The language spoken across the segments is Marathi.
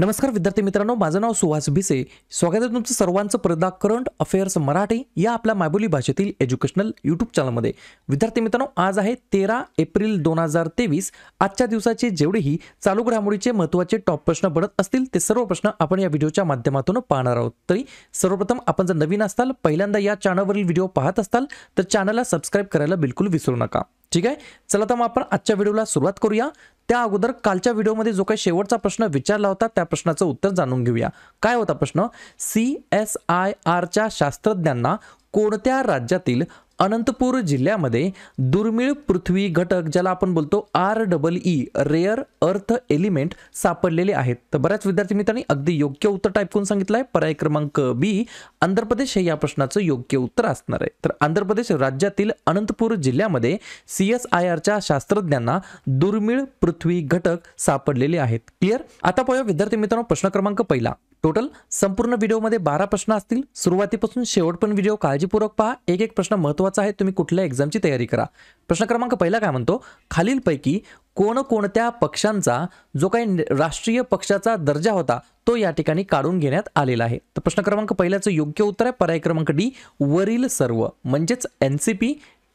नमस्कार विद्यार्थी मित्रांनो माझं नाव सुहास भिसे स्वागत आहे तुमचं सर्वांचं प्रदा करंट अफेअर्स मराठी या आपल्या मायबोली भाषेतील एज्युकेशनल यूट्यूब चॅनलमध्ये विद्यार्थी मित्रांनो आज आहे तेरा एप्रिल दोन हजार तेवीस आजच्या दिवसाचे जेवढेही चालू घडामोडीचे महत्त्वाचे टॉप प्रश्न पडत असतील ते सर्व प्रश्न आपण या व्हिडिओच्या माध्यमातून पाहणार आहोत तरी सर्वप्रथम आपण जर नवीन असताल पहिल्यांदा या चॅनलवरील व्हिडिओ पाहत असताल तर चॅनलला सबस्क्राईब करायला बिलकुल विसरू नका ठीक आहे चला तर मग आपण आजच्या व्हिडिओला सुरुवात करूया त्या अगोदर कालच्या व्हिडिओमध्ये जो काही शेवटचा प्रश्न विचारला होता त्या प्रश्नाचं उत्तर जाणून घेऊया काय होता प्रश्न सी एस आय आरच्या शास्त्रज्ञांना कोणत्या राज्यातील अनंतपूर जिल्ह्यामध्ये दुर्मिळ पृथ्वी घटक ज्याला आपण बोलतो R double E rare earth element सापडलेले आहेत तर बऱ्याच विद्यार्थी मित्रांनी अगदी योग्य उत्तर टाईप करून सांगितलं आहे पर्याय क्रमांक बी आंध्र प्रदेश हे या प्रश्नाचं योग्य उत्तर असणार आहे तर आंध्र प्रदेश राज्यातील अनंतपूर जिल्ह्यामध्ये सी एस आय आरच्या शास्त्रज्ञांना दुर्मिळ पृथ्वी घटक सापडलेले आहेत क्लिअर आता पाहूया विद्यार्थी मित्रांनो प्रश्न क्रमांक पहिला टोटल संपूर्ण व्हिडिओमध्ये बारा प्रश्न असतील सुरुवातीपासून शेवट पण व्हिडिओ काळजीपूर्वक पहा एक एक प्रश्न महत्व महत्त्वाचं आहे तुम्ही कुठल्या एक्झामची तयारी करा प्रश्न क्रमांक पहिला काय म्हणतो खालीलपैकी कोणकोणत्या पक्षांचा जो काही राष्ट्रीय पक्षाचा दर्जा होता तो या ठिकाणी काढून घेण्यात आलेला आहे तर प्रश्न क्रमांक पहिल्याचं योग्य उत्तर आहे पर्याय क्रमांक डी वरील सर्व म्हणजेच एन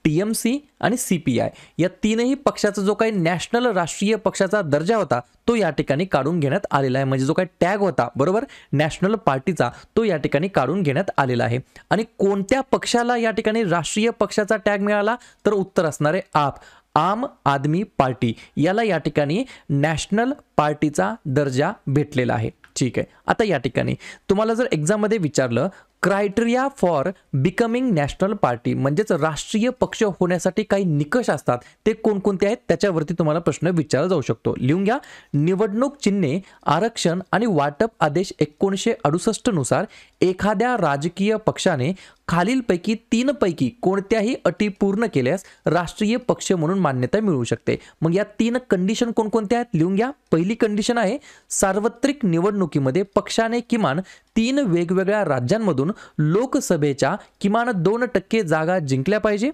टी एम सी आणि सी पी आय या तीनही पक्षाचा जो काही नॅशनल राष्ट्रीय पक्षाचा दर्जा होता तो या ठिकाणी काढून घेण्यात आलेला आहे म्हणजे जो काही टॅग होता बरोबर नॅशनल पार्टीचा तो या ठिकाणी काढून घेण्यात आलेला आहे आणि कोणत्या पक्षाला या ठिकाणी राष्ट्रीय पक्षाचा टॅग मिळाला तर उत्तर असणारे आप आम आदमी पार्टी याला या ठिकाणी नॅशनल पार्टीचा दर्जा भेटलेला आहे ठीक आहे आता या ठिकाणी तुम्हाला जर एक्झाममध्ये विचारलं criteria for becoming national party म्हणजेच राष्ट्रीय पक्ष होण्यासाठी काही निकष असतात ते कोणकोणते आहेत त्याच्यावरती तुम्हाला प्रश्न विचारला जाऊ शकतो लिहून घ्या निवडणूक चिन्हे आरक्षण आणि वाटप आदेश एकोणीसशे अडुसष्टनुसार एखाद्या राजकीय पक्षाने खालीलपैकी तीनपैकी कोणत्याही अटी पूर्ण केल्यास राष्ट्रीय पक्ष म्हणून मान्यता मिळू शकते मग या तीन कंडिशन कोणकोणत्या आहेत लिहून घ्या पहिली कंडिशन आहे सार्वत्रिक निवडणुकीमध्ये पक्षाने किमान तीन वेगवेगळ्या राज्यांमधून लोकसभेच्या किमान दोन टक्के जागा जिंकल्या पाहिजे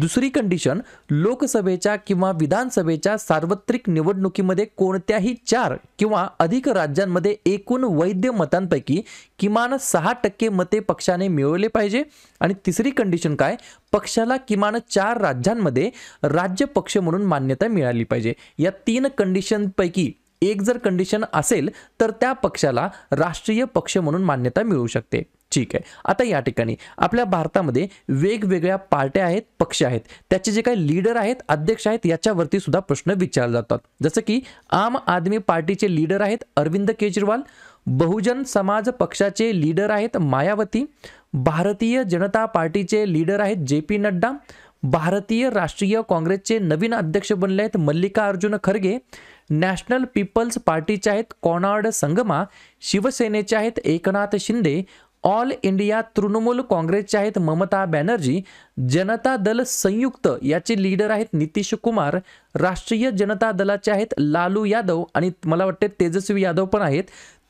दुसरी कंडिशन लोकसभेच्या किंवा विधानसभेच्या सार्वत्रिक निवडणुकीमध्ये कोणत्याही चार किंवा अधिक राज्यांमध्ये एकूण वैध मतांपैकी किमान सहा टक्के मते पक्षाने मिळवले पाहिजे आणि तिसरी कंडिशन काय पक्षाला किमान चार राज्यांमध्ये राज्य पक्ष म्हणून मान्यता मिळाली पाहिजे या तीन कंडिशनपैकी एक जर कंडिशन असेल तर त्या पक्षाला राष्ट्रीय पक्ष म्हणून मान्यता मिळू शकते ठीक आहे आता या ठिकाणी आपल्या भारतामध्ये वेगवेगळ्या पार्ट्या आहेत पक्ष आहेत त्याचे जे काही लीडर आहेत अध्यक्ष आहेत याच्यावरती सुद्धा प्रश्न विचारले जातात जसं की आम आदमी पार्टीचे लीडर आहेत अरविंद केजरीवाल बहुजन समाज पक्षाचे लीडर आहेत मायावती भारतीय जनता पार्टीचे लीडर आहेत जे पी नड्डा भारतीय राष्ट्रीय काँग्रेसचे नवीन अध्यक्ष बनले आहेत मल्लिकार्जुन खरगे नॅशनल पीपल्स पार्टीचे आहेत कॉनार्ड संगमा शिवसेनेचे आहेत एकनाथ शिंदे ऑल इंडिया तृणमूल काँग्रेसचे आहेत ममता बॅनर्जी जनता दल संयुक्त याचे लीडर आहेत नितीश कुमार राष्ट्रीय जनता दलाचे आहेत लालू यादव आणि मला वाटते तेजस्वी यादव पण आहेत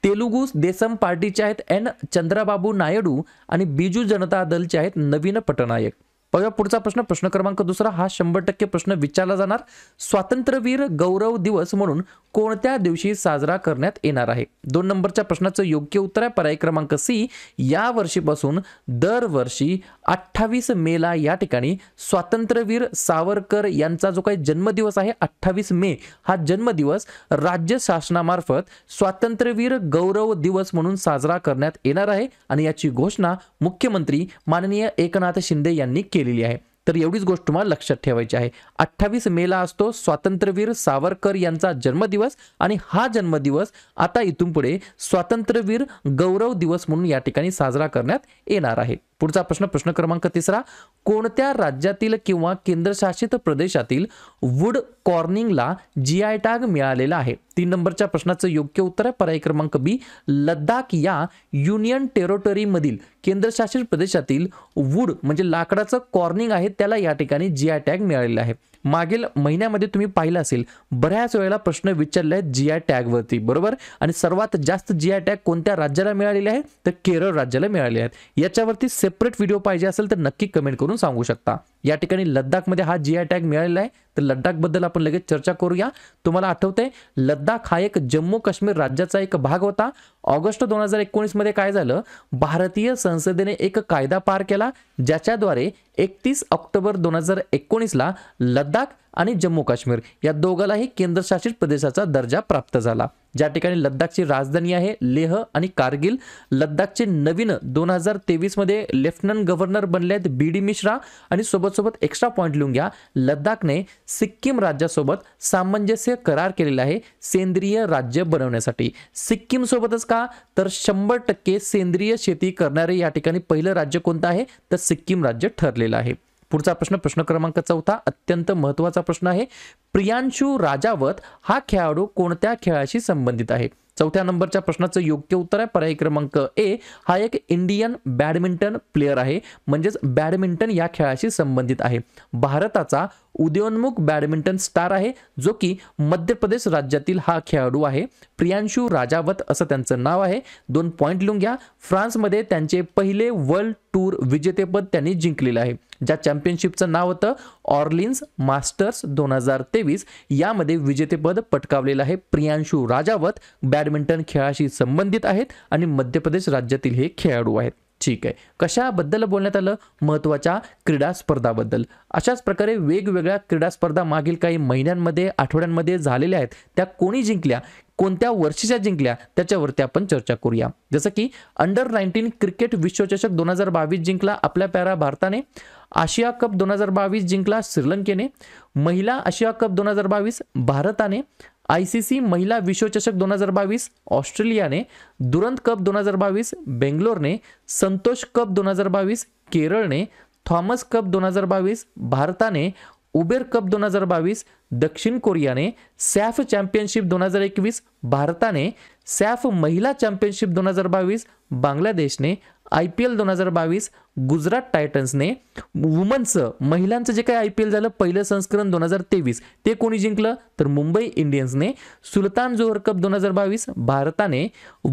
तेलुगू देसम पार्टीचे आहेत एन चंद्राबाबू नायडू आणि बीजू जनता दलचे आहेत नवीन पटनायक बघा पुढचा प्रश्न प्रश्न क्रमांक दुसरा हा शंभर टक्के प्रश्न विचारला जाणार स्वातंत्र्यवीर गौरव दिवस म्हणून कोणत्या दिवशी साजरा करण्यात येणार आहे दोन नंबरच्या प्रश्नाचं योग्य उत्तर आहे पर्याय क्रमांक सी या वर्षीपासून दरवर्षी अठ्ठावीस मेला या ठिकाणी स्वातंत्र्यवीर सावरकर यांचा जो काही जन्मदिवस आहे अठ्ठावीस मे हा जन्मदिवस राज्य शासनामार्फत स्वातंत्र्यवीर गौरव दिवस म्हणून साजरा करण्यात येणार आहे आणि याची घोषणा मुख्यमंत्री माननीय एकनाथ शिंदे यांनी केली केलेली आहे तर एवढीच गोष्ट तुम्हाला लक्षात ठेवायची आहे अठ्ठावीस मेला असतो स्वातंत्र्यवीर सावरकर यांचा जन्मदिवस आणि हा जन्मदिवस आता इथून पुढे स्वातंत्र्यवीर गौरव दिवस म्हणून या ठिकाणी साजरा करण्यात येणार आहे पुढचा प्रश्न प्रश्न क्रमांक तिसरा कोणत्या राज्यातील किंवा केंद्रशासित प्रदेशातील वुड कॉर्निंगला जी आय टॅग मिळालेला आहे तीन नंबरच्या प्रश्नाचं योग्य उत्तर आहे पर्याय क्रमांक बी लद्दाख या युनियन मधील केंद्रशासित प्रदेशातील वूड म्हणजे लाकडाचं कॉर्निंग आहे त्याला या ठिकाणी जी आय टॅग मिळालेला आहे मागील महिन्यामध्ये तुम्ही पाहिलं असेल बऱ्याच वेळेला प्रश्न विचारले आहेत जी आय टॅगवरती बरोबर आणि सर्वात जास्त जी आय टॅग कोणत्या राज्याला मिळालेले आहे तर केरळ राज्याला मिळाले आहेत याच्यावरती सेपरेट व्हिडिओ पाहिजे असेल तर नक्की कमेंट करून सांगू शकता या ठिकाणी लद्दाखमध्ये हा जी आय टॅग मिळालेला आहे तर लद्दाखबद्दल आपण लगेच चर्चा करूया तुम्हाला आठवतंय लद्दाख हा एक जम्मू काश्मीर राज्याचा एक भाग होता ऑगस्ट दोन हजार एकोणीसमध्ये काय झालं भारतीय संसदेने एक कायदा पार केला ज्याच्याद्वारे एकतीस ऑक्टोबर दोन हजार एकोणीसला लद्दाख आणि जम्मू काश्मीर या दोघालाही केंद्रशासित प्रदेशाचा दर्जा प्राप्त झाला ज्या ठिकाणी लद्दाखची राजधानी आहे लेह आणि कारगिल लद्दाखचे नवीन दोन हजार तेवीसमध्ये लेफ्टनंट गव्हर्नर बनले आहेत बी डी मिश्रा आणि सोबतसोबत एक्स्ट्रा पॉईंट लिहून घ्या लद्दाखने सिक्कीम राज्यासोबत सामंजस्य करार केलेला आहे सेंद्रिय राज्य बनवण्यासाठी सिक्कीमसोबतच का तर शंभर टक्के सेंद्रिय शेती करणारे या ठिकाणी पहिलं राज्य कोणतं आहे तर सिक्कीम राज्य ठरलेलं आहे पुढचा प्रश्न प्रश्न क्रमांक चौथा अत्यंत महत्त्वाचा प्रश्न आहे प्रियांशू राजावत हा खेळाडू कोणत्या खेळाशी संबंधित आहे चौथ्या नंबरच्या प्रश्नाचं योग्य उत्तर आहे पर्याय क्रमांक ए हा एक इंडियन बॅडमिंटन प्लेअर आहे म्हणजेच बॅडमिंटन या खेळाशी संबंधित आहे भारताचा उदयोन्मुख बॅडमिंटन स्टार आहे जो की मध्य प्रदेश राज्यातील हा खेळाडू आहे प्रियांशू राजावत असं त्यांचं नाव आहे दोन पॉईंट लिहून घ्या फ्रान्समध्ये त्यांचे पहिले वर्ल्ड टूर विजेतेपद त्यांनी जिंकलेलं आहे ज्या चॅम्पियनशिपचं नाव होतं ऑर्लिन्स मास्टर्स दोन हजार तेवीस यामध्ये विजेतेपद पटकावलेलं आहे प्रियांशू राजावत बॅडमिंटन खेळाशी संबंधित आहेत आणि मध्य प्रदेश राज्यातील हे खेळाडू आहेत ठीक आहे कशाबद्दल बोलण्यात आलं महत्वाच्या क्रीडा स्पर्धाबद्दल अशाच प्रकारे वेगवेगळ्या क्रीडा स्पर्धा मागील काही महिन्यांमध्ये आठवड्यांमध्ये झालेल्या आहेत त्या कोणी जिंकल्या कोणत्या वर्षीच्या जिंकल्या त्याच्यावरती आपण चर्चा करूया जसं की अंडर नाईन्टीन क्रिकेट विश्वचषक दोन हजार बावीस जिंकला आपल्या पॅरा भारताने आशिया कप दोन हजार बावीस जिंकला श्रीलंकेने महिला आशिया कप दोन हजार बावीस भारताने आय सी सी महिला विश्वचषक दोन हजार बावीस ऑस्ट्रेलियाने दुरंत कप दोन हजार बावीस बेंगलोरने संतोष कप दोन हजार बावीस केरळने थॉमस कप दोन हजार बावीस भारताने उबेर कप दोन हजार बावीस दक्षिण कोरियाने सॅफ चॅम्पियनशिप दोन हजार एकवीस भारताने सॅफ महिला चॅम्पियनशिप दोन हजार बावीस बांगलादेशने आय पी एल दोन हजार बावीस गुजरात टायटन्सने वुमन्सचं महिलांचं जे काही आय पी एल झालं पहिलं संस्करण दोन हजार तेवीस ते कोणी जिंकलं तर मुंबई इंडियन्सने सुलतान जोहर कप दोन हजार बावीस भारताने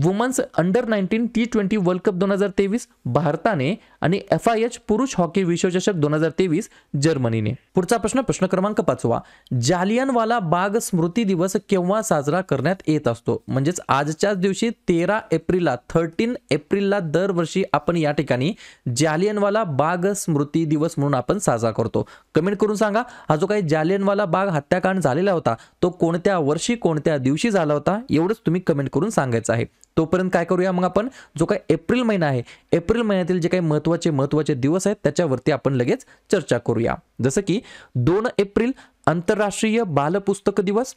women's under nineteen T twenty world cup दोन हजार तेवीस भारताने आणि एफ आय एच पुरुष हॉकी विश्वचषक दोन हजार तेवीस जर्मनीने पुढचा प्रश्न प्रश्न क्रमांक पाचवा जालियनवाला बाग स्मृती दिवस केव्हा साजरा करण्यात येत असतो म्हणजेच आजच्याच दिवशी तेरा एप्रिलला थर्टीन एप्रिलला दरवर्षी आपण या ठिकाणी जालियनवाला बाग स्मृती दिवस म्हणून आपण साजरा करतो कमेंट करून सांगा हा जो काही जालियनवाला बाग हत्याकांड झालेला होता तो कोणत्या वर्षी कोणत्या दिवशी झाला होता एवढंच तुम्ही कमेंट करून सांगायचं आहे तोपर्यंत काय करूया मग आपण जो काही एप्रिल महिना आहे एप्रिल महिन्यातील जे काही महत्त्वाचे महत्त्वाचे दिवस आहेत त्याच्यावरती आपण लगेच चर्चा करूया जसं की दोन एप्रिल आंतरराष्ट्रीय बालपुस्तक दिवस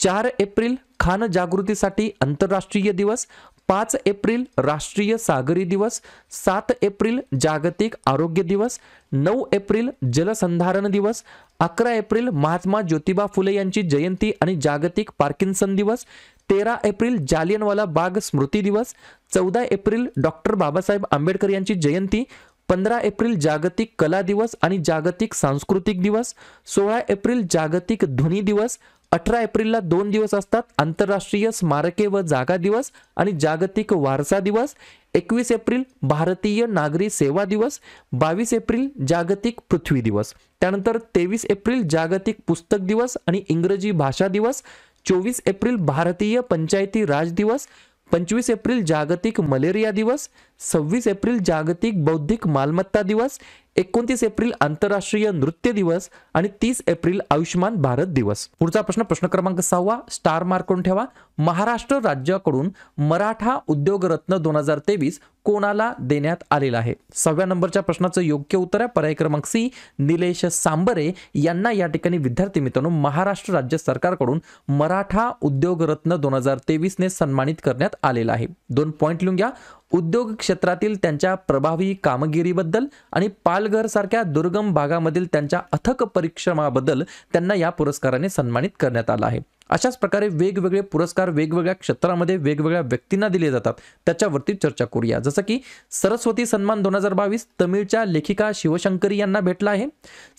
चार एप्रिल खान जागृतीसाठी आंतरराष्ट्रीय दिवस पाच एप्रिल राष्ट्रीय सागरी दिवस सात एप्रिल जागतिक आरोग्य दिवस नऊ एप्रिल जलसंधारण दिवस अकरा एप्रिल महात्मा ज्योतिबा फुले यांची जयंती आणि जागतिक पार्किन्सन दिवस तेरा एप्रिल जालियनवाला बाग स्मृती दिवस चौदा एप्रिल डॉक्टर बाबासाहेब आंबेडकर यांची जयंती पंधरा एप्रिल जागतिक कला दिवस आणि जागतिक सांस्कृतिक दिवस सोळा एप्रिल जागतिक ध्वनी दिवस अठरा एप्रिलला दोन दिवस असतात आंतरराष्ट्रीय स्मारके व जागा दिवस आणि जागतिक वारसा दिवस एकवीस एप्रिल भारतीय नागरी सेवा दिवस बावीस एप्रिल जागतिक पृथ्वी दिवस त्यानंतर तेवीस एप्रिल जागतिक पुस्तक दिवस आणि इंग्रजी भाषा दिवस चोवीस एप्रिल भारतीय पंचायती राज दिवस पंचवीस एप्रिल जागतिक मलेरिया दिवस सव्वीस एप्रिल जागतिक बौद्धिक मालमत्ता दिवस एकोणतीस एप्रिल आंतरराष्ट्रीय नृत्य दिवस आणि तीस एप्रिल आयुष्यमान भारत दिवस पुढचा प्रश्न प्रश्न क्रमांक सहावा स्टार मार्क करून ठेवा महाराष्ट्र राज्याकडून मराठा उद्योगरत्न दोन हजार तेवीस कोणाला देण्यात आलेला आहे सहाव्या नंबरच्या प्रश्नाचं योग्य उत्तर आहे पर्याय क्रमांक सी निलेश सांबरे यांना या ठिकाणी विद्यार्थी मित्रांनो महाराष्ट्र राज्य सरकारकडून मराठा उद्योगरत्न दोन हजार तेवीसने सन्मानित करण्यात आलेला आहे दोन पॉईंट लिहून घ्या उद्योग क्षेत्रातील त्यांच्या प्रभावी कामगिरीबद्दल आणि पालघर सारख्या दुर्गम भागामधील त्यांच्या अथक परिश्रमाबद्दल त्यांना या पुरस्काराने सन्मानित करण्यात आलं आहे अशाच प्रकारे वेगवेगळे पुरस्कार वेगवेगळ्या क्षेत्रामध्ये वेगवेगळ्या व्यक्तींना दिले जातात त्याच्यावरती चर्चा करूया जसं की सरस्वती सन्मान दोन हजार बावीस तमिळच्या लेखिका शिवशंकरी यांना भेटला आहे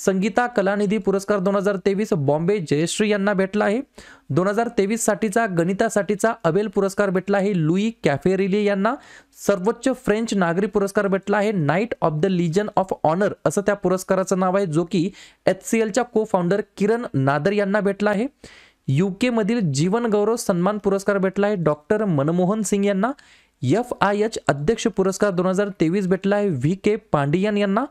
संगीता कलानिधी पुरस्कार दोन हजार तेवीस बॉम्बे जयश्री यांना भेटला आहे दोन हजार तेवीस साठीचा गणितासाठीचा अबेल पुरस्कार भेटला आहे लुई कॅफेरिली यांना सर्वोच्च फ्रेंच नागरी पुरस्कार भेटला आहे knight of the legion of honour असं त्या पुरस्काराचं नाव आहे जो की एच सी एलच्या को फाउंडर किरण नादर यांना भेटला आहे यू केमधील जीवनगौरव सन्मान पुरस्कार भेटला आहे डॉक्टर मनमोहन सिंग यांना एफ आय एच अध्यक्ष पुरस्कार दोन हजार तेवीस भेटला आहे व्ही के पांडियन यांना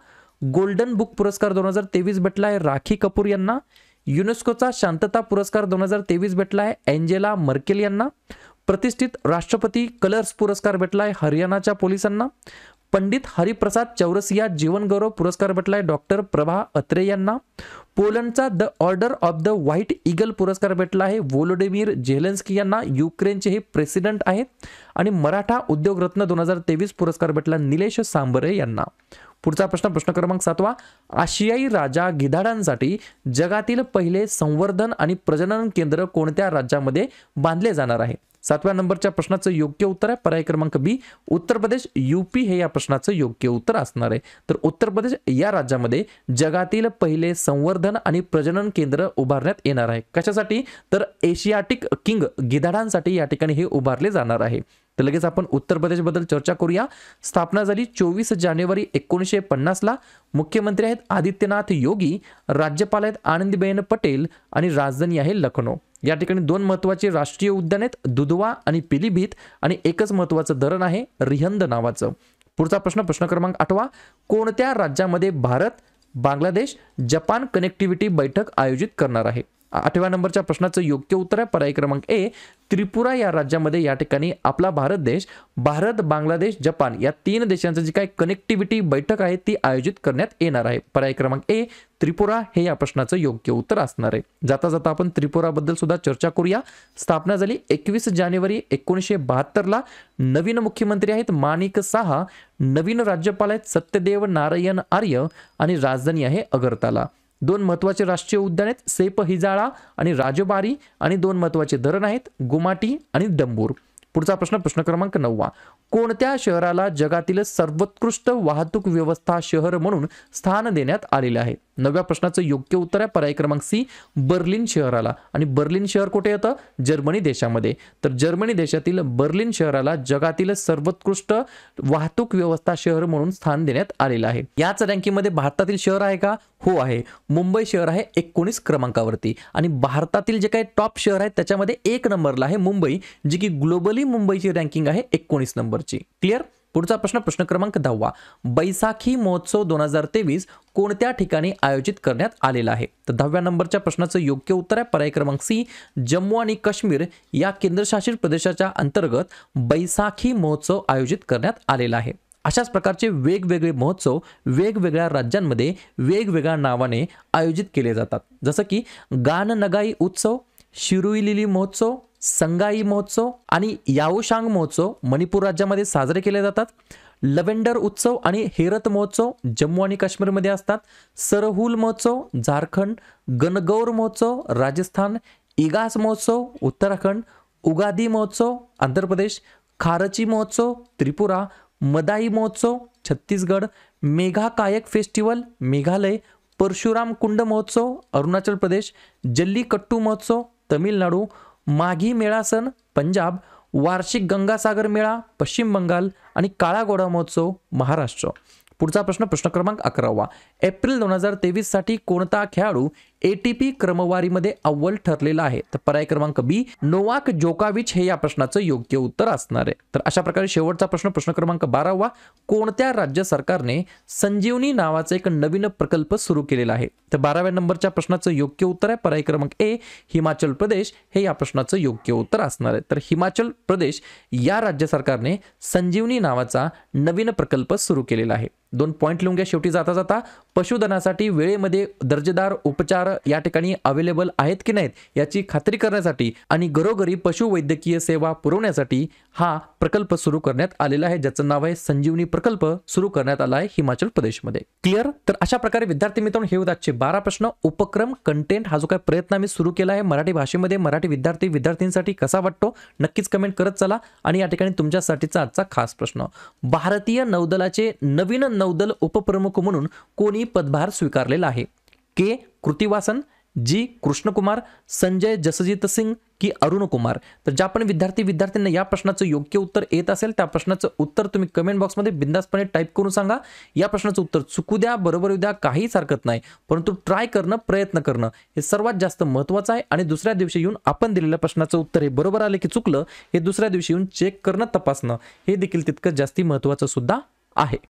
गोल्डन बुक पुरस्कार दोन हजार तेवीस भेटला आहे राखी कपूर यांना युनेस्कोचा शांतता पुरस्कार दोन हजार तेवीस भेटला आहे एंजेला मर्केल यांना प्रतिष्ठित राष्ट्रपती कलर्स पुरस्कार भेटला आहे हरियाणाच्या पोलिसांना पंडित हरिप्रसाद चौरसिया जीवनगौरव पुरस्कार भेटलाय डॉक्टर प्रभा अत्रे यांना पोलंडचा the order of the white eagle पुरस्कार भेटला आहे वोलोडिमीर झेलेन्स्की यांना युक्रेनचे हे प्रेसिडेंट आहेत आणि मराठा उद्योगरत्न दोन हजार तेवीस पुरस्कार भेटला निलेश सांबरे यांना पुढचा प्रश्न प्रश्न क्रमांक सातवा आशियाई राजा गिधाडांसाठी जगातील पहिले संवर्धन आणि प्रजनन केंद्र कोणत्या राज्यामध्ये बांधले जाणार आहे सातव्या नंबरच्या प्रश्नाचं योग्य उत्तर आहे पर्याय क्रमांक बी उत्तर प्रदेश यूपी हे या प्रश्नाचं योग्य उत्तर असणार आहे तर उत्तर प्रदेश या राज्यामध्ये जगातील पहिले संवर्धन आणि प्रजनन केंद्र उभारण्यात येणार आहे कशासाठी तर एशियाटिक किंग गिधाडांसाठी या ठिकाणी हे उभारले जाणार आहे तर लगेच आपण उत्तर प्रदेशबद्दल चर्चा करूया स्थापना झाली चोवीस जानेवारी एकोणीसशे पन्नासला मुख्यमंत्री आहेत आदित्यनाथ योगी राज्यपाल आहेत आनंदीबेन पटेल आणि राजधानी आहे लखनौ या ठिकाणी दोन महत्त्वाचे राष्ट्रीय उद्यान आहेत दुधवा आणि पिलीभीत आणि एकच महत्वाचं धरण आहे रिहंद नावाचं पुढचा प्रश्न प्रश्न क्रमांक आठवा कोणत्या राज्यामध्ये भारत बांगलादेश जपान कनेक्टिव्हिटी बैठक आयोजित करणार आहे आठव्या नंबरच्या प्रश्नाचं योग्य उत्तर आहे पर्याय क्रमांक ए त्रिपुरा या राज्यामध्ये या ठिकाणी आपला भारत देश भारत बांगलादेश जपान या तीन देशांचं जी काय कनेक्टिव्हिटी बैठक आहे ती आयोजित करण्यात येणार आहे पर्याय क्रमांक ए त्रिपुरा हे या प्रश्नाचं योग्य उत्तर असणार आहे जाता जाता आपण त्रिपुराबद्दल सुद्धा चर्चा करूया स्थापना झाली एकवीस जानेवारी एकोणीसशे बहात्तरला नवीन मुख्यमंत्री आहेत माणिक सहा नवीन राज्यपाल आहेत सत्यदेव नारायण आर्य आणि राजधानी आहे अगरताला दोन महत्त्वाचे राष्ट्रीय उद्यान आहेत सेप हिजाळा आणि राजबारी आणि दोन महत्त्वाचे धरण आहेत गुमाटी आणि डंबूर पुढचा प्रश्न प्रश्न क्रमांक नववा कोणत्या शहराला जगातील सर्वोत्कृष्ट वाहतूक व्यवस्था शहर म्हणून स्थान देण्यात आलेले आहे नव्या प्रश्नाचं योग्य उत्तर आहे पर्याय क्रमांक सी बर्लिन शहराला आणि बर्लिन शहर कुठे येतं जर्मनी देशामध्ये तर जर्मनी देशातील बर्लिन शहराला जगातील सर्वोत्कृष्ट वाहतूक व्यवस्था शहर म्हणून स्थान देण्यात आलेलं आहे याच रँकिंगमध्ये भारतातील शहर आहे का हो आहे मुंबई शहर आहे एकोणीस क्रमांकावरती आणि भारतातील जे काही टॉप शहर आहे त्याच्यामध्ये एक नंबरला आहे मुंबई जी की ग्लोबली मुंबईची रँकिंग आहे एकोणीस नंबरची क्लिअर पुढचा प्रश्न प्रश्न क्रमांक दहावा बैसाखी महोत्सव दोन हजार तेवीस कोणत्या ठिकाणी आयोजित करण्यात आलेला आहे तर दहाव्या नंबरच्या प्रश्नाचं योग्य उत्तर आहे पर्याय क्रमांक सी जम्मू आणि काश्मीर या केंद्रशासित प्रदेशाच्या अंतर्गत बैसाखी महोत्सव आयोजित करण्यात आलेला आहे अशाच प्रकारचे वेगवेगळे महोत्सव वेगवेगळ्या राज्यांमध्ये वेगवेगळ्या नावाने आयोजित केले जातात जसं की गाननगाई उत्सव शिरुईलिली महोत्सव संगाई महोत्सव आणि याओशांग महोत्सव मणिपूर राज्यामध्ये साजरे केले जातात लवेंडर उत्सव आणि हेरत महोत्सव जम्मू आणि काश्मीरमध्ये असतात सरहुल महोत्सव झारखंड गणगौर महोत्सव राजस्थान इगास महोत्सव उत्तराखंड उगादी महोत्सव आंध्र प्रदेश खारची महोत्सव त्रिपुरा मदाई महोत्सव Chhattisgarh mega kayak festival Meghalaya Parshuram Kund महोत्सव अरुणाचल प्रदेश जल्लीकट्टू महोत्सव तमिळनाडू माघी मेळा सण पंजाब वार्षिक गंगासागर मेळा पश्चिम बंगाल आणि काळा गोड़ा महोत्सव महाराष्ट्र पुढचा प्रश्न प्रश्न क्रमांक अकरावा एप्रिल दोन हजार तेवीससाठी कोणता खेळाडू एटीपी क्रमवारीमध्ये अव्वल ठरलेला आहे तर पर्याय क्रमांक बी नोवाक जोकाविच हे या प्रश्नाचं योग्य उत्तर असणार आहे तर अशा प्रकारे शेवटचा प्रश्न प्रश्न क्रमांक बारावा कोणत्या राज्य सरकारने संजीवनी नावाचा एक नवीन प्रकल्प सुरू केलेला आहे तर बाराव्या नंबरच्या प्रश्नाचं योग्य उत्तर आहे पर्याय क्रमांक ए हिमाचल प्रदेश हे या प्रश्नाचं योग्य उत्तर असणार आहे तर हिमाचल प्रदेश या राज्य सरकारने संजीवनी नावाचा नवीन प्रकल्प सुरू केलेला आहे दोन पॉईंट लिहून घ्या शेवटी जाता जाता पशुधनासाठी वेळेमध्ये दर्जेदार उपचार या ठिकाणी अवेलेबल आहेत की नाहीत याची खात्री करण्यासाठी आणि घरोघरी पशुवैद्यकीय सेवा पुरवण्यासाठी हा प्रकल्प सुरू करण्यात आलेला आहे ज्याचं नाव आहे संजीवनी प्रकल्प सुरू करण्यात आला आहे हिमाचल प्रदेशमध्ये क्लिअर तर अशा प्रकारे विद्यार्थी मित्रांनो हे उदाचे बारा प्रश्न उपक्रम कंटेंट हा जो काही प्रयत्न आम्ही सुरू केला आहे मराठी भाषेमध्ये मराठी विद्यार्थी विद्यार्थींसाठी कसा वाटतो नक्कीच कमेंट करत चला आणि या ठिकाणी तुमच्यासाठीचा आजचा खास प्रश्न भारतीय नौदलाचे नवीन नौदल उपप्रमुख म्हणून कोणी पदभार स्वीकारलेला आहे के कृतिवासन जी कृष्णकुमार संजय जसजित सिंग की अरुण कुमार तर ज्या पण विद्यार्थी विद्यार्थ्यांना या प्रश्नाचं योग्य उत्तर येत असेल त्या प्रश्नाचं उत्तर तुम्ही कमेंट बॉक्समध्ये बिंदासपणे टाईप करून सांगा या प्रश्नाचं उत्तर चुकू द्या बरोबर येऊ द्या काहीच हरकत नाही परंतु ट्राय करणं प्रयत्न करणं हे सर्वात जास्त महत्त्वाचं आहे आणि दुसऱ्या दिवशी येऊन आपण दिलेल्या प्रश्नाचं उत्तर हे बरोबर आलं की चुकलं हे दुसऱ्या दिवशी येऊन चेक करणं तपासणं हे देखील तितकं जास्ती महत्त्वाचं सुद्धा आहे